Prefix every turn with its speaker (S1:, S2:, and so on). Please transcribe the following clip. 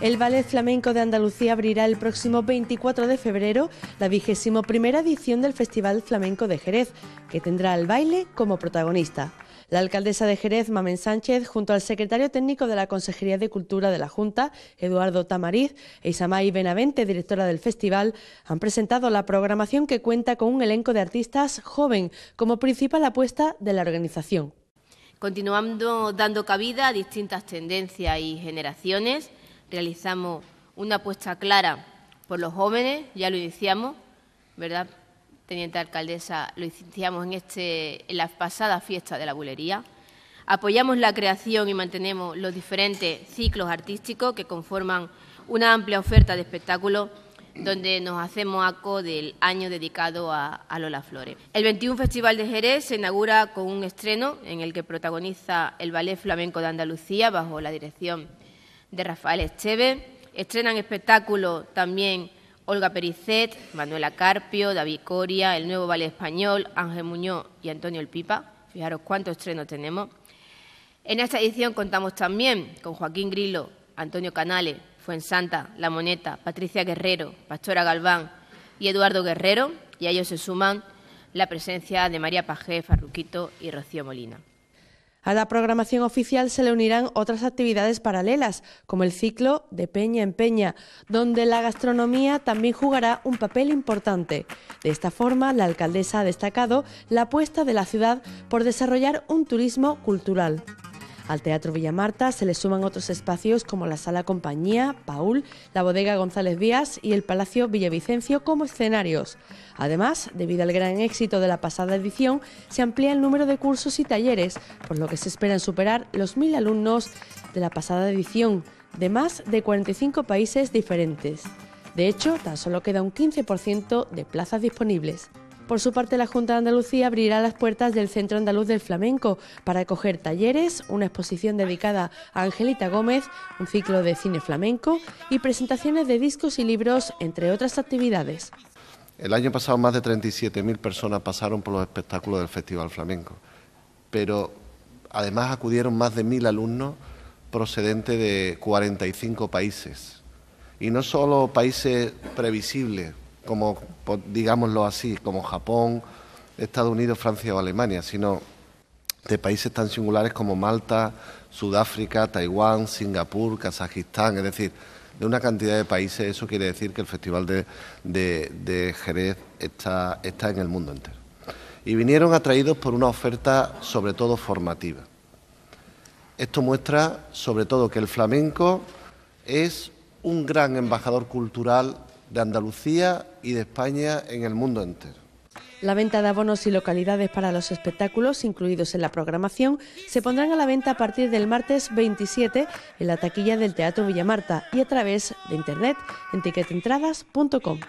S1: El Ballet Flamenco de Andalucía abrirá el próximo 24 de febrero la vigésimo primera edición del Festival Flamenco de Jerez, que tendrá el baile como protagonista. La alcaldesa de Jerez, Mamen Sánchez, junto al secretario técnico de la Consejería de Cultura de la Junta, Eduardo Tamariz, e Isamay Benavente, directora del festival, han presentado la programación que cuenta con un elenco de artistas joven como principal apuesta de la organización.
S2: Continuando dando cabida a distintas tendencias y generaciones, realizamos una apuesta clara por los jóvenes, ya lo iniciamos, ¿verdad? Teniente alcaldesa, lo iniciamos en, este, en la pasada fiesta de la bulería. Apoyamos la creación y mantenemos los diferentes ciclos artísticos que conforman una amplia oferta de espectáculos donde nos hacemos eco del año dedicado a, a, Lola Flores. El 21 Festival de Jerez se inaugura con un estreno en el que protagoniza el Ballet Flamenco de Andalucía bajo la dirección de Rafael Esteve. Estrenan espectáculo también Olga Pericet, Manuela Carpio, David Coria, El Nuevo Ballet Español, Ángel Muñoz y Antonio El Pipa. Fijaros cuántos estrenos tenemos. En esta edición contamos también con Joaquín Grillo, Antonio Canales, Fuensanta, La Moneta, Patricia Guerrero, Pastora Galván y Eduardo Guerrero, y a ellos se suman la presencia de María Pajé, Farruquito y Rocío Molina.
S1: A la programación oficial se le unirán otras actividades paralelas, como el ciclo de Peña en Peña, donde la gastronomía también jugará un papel importante. De esta forma, la alcaldesa ha destacado la apuesta de la ciudad por desarrollar un turismo cultural. Al Teatro Villamarta se le suman otros espacios como la Sala Compañía, Paul, la Bodega González Díaz y el Palacio Villavicencio como escenarios. Además, debido al gran éxito de la pasada edición, se amplía el número de cursos y talleres, por lo que se esperan superar los mil alumnos de la pasada edición de más de 45 países diferentes. De hecho, tan solo queda un 15% de plazas disponibles. Por su parte, la Junta de Andalucía abrirá las puertas del Centro Andaluz del Flamenco para acoger talleres, una exposición dedicada a Angelita Gómez, un ciclo de cine flamenco y presentaciones de discos y libros, entre otras actividades.
S3: El año pasado más de 37.000 personas pasaron por los espectáculos del Festival Flamenco, pero además acudieron más de 1.000 alumnos procedentes de 45 países. Y no solo países previsibles, como, digámoslo así, como Japón, Estados Unidos, Francia o Alemania, sino de países tan singulares como Malta, Sudáfrica, Taiwán, Singapur, Kazajistán, es decir, de una cantidad de países. Eso quiere decir que el Festival de, Jerez está, está en el mundo entero. Y vinieron atraídos por una oferta sobre todo formativa. Esto muestra sobre todo que el flamenco es un gran embajador cultural de Andalucía y de España en el mundo entero.
S1: La venta de abonos y localidades para los espectáculos incluidos en la programación se pondrán a la venta a partir del martes 27 en la taquilla del Teatro Villamarta y a través de internet en tiquetentradas.com.